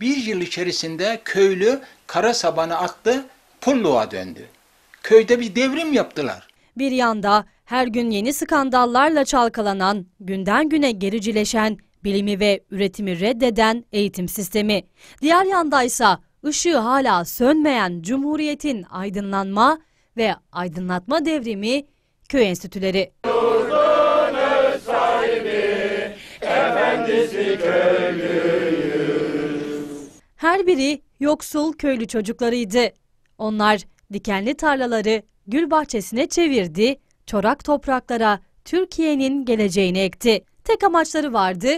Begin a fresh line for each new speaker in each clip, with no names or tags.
Bir yıl içerisinde köylü kara sabanı attı, pulluğa döndü. Köyde bir devrim yaptılar.
Bir yanda her gün yeni skandallarla çalkalanan, günden güne gericileşen, bilimi ve üretimi reddeden eğitim sistemi. Diğer yanda ise ışığı hala sönmeyen Cumhuriyet'in aydınlanma ve aydınlatma devrimi köy enstitüleri. Yurdunuz sahibi, efendisi köy her biri yoksul köylü çocuklarıydı. Onlar dikenli tarlaları gül bahçesine çevirdi, çorak topraklara Türkiye'nin geleceğini ekti. Tek amaçları vardı,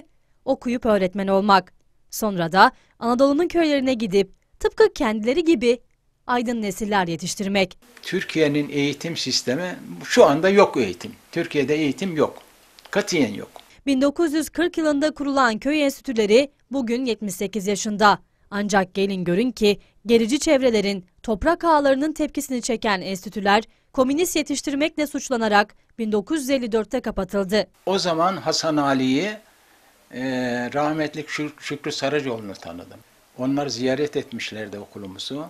okuyup öğretmen olmak. Sonra da Anadolu'nun köylerine gidip tıpkı kendileri gibi aydın nesiller yetiştirmek.
Türkiye'nin eğitim sistemi şu anda yok eğitim. Türkiye'de eğitim yok. Katiyen yok.
1940 yılında kurulan köy enstitüleri bugün 78 yaşında. Ancak gelin görün ki gerici çevrelerin toprak ağlarının tepkisini çeken enstitüler komünist yetiştirmekle suçlanarak 1954'te kapatıldı. O
zaman Hasan Ali'yi e, rahmetli Şük Şükrü Sarıcıoğlu'nu tanıdım. Onlar ziyaret etmişlerdi okulumuzu,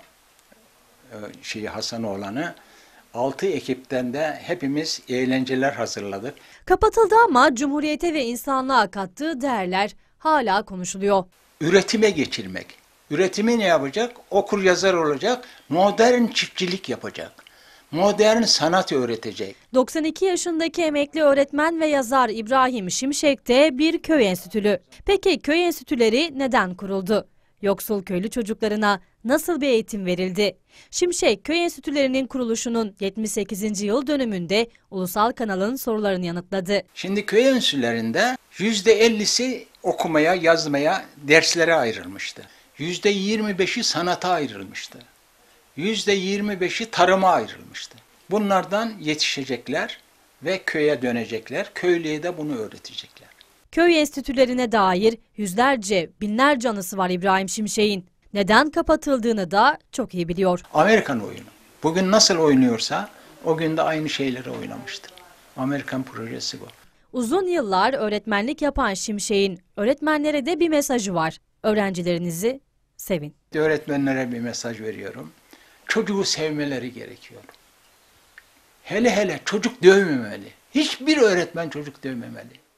e, şeyi Hasanoğlan'ı. Altı ekipten de hepimiz eğlenceler hazırladık.
Kapatıldı ama Cumhuriyete ve insanlığa kattığı değerler hala konuşuluyor.
Üretime geçirmek, Üretimi ne yapacak? Okur yazar olacak, modern çiftçilik yapacak. Modern sanat öğretecek.
92 yaşındaki emekli öğretmen ve yazar İbrahim Şimşek de bir köy enstitülü. Peki köy enstitüleri neden kuruldu? Yoksul köylü çocuklarına nasıl bir eğitim verildi? Şimşek Köy Enstitülerinin kuruluşunun 78. yıl dönümünde ulusal kanalın sorularını yanıtladı. Şimdi köy
enstitülerinde %50'si okumaya, yazmaya, derslere ayrılmıştı yüzde yirmi beşi sanata ayrılmıştı. Yüzde yirmi beşi tarıma ayrılmıştı. Bunlardan yetişecekler ve köye dönecekler. Köylüye de bunu öğretecekler.
Köy enstitülerine dair yüzlerce, binlerce anısı var İbrahim Şimşek'in. Neden kapatıldığını da çok iyi biliyor.
Amerikan oyunu. Bugün nasıl oynuyorsa o gün de aynı şeyleri oynamıştır. Amerikan projesi bu.
Uzun yıllar öğretmenlik yapan Şimşek'in öğretmenlere de bir mesajı var. Öğrencilerinizi sevin.
Öğretmenlere bir mesaj veriyorum. Çocuğu sevmeleri gerekiyor. Hele hele çocuk dövmemeli. Hiçbir öğretmen çocuk dövmemeli.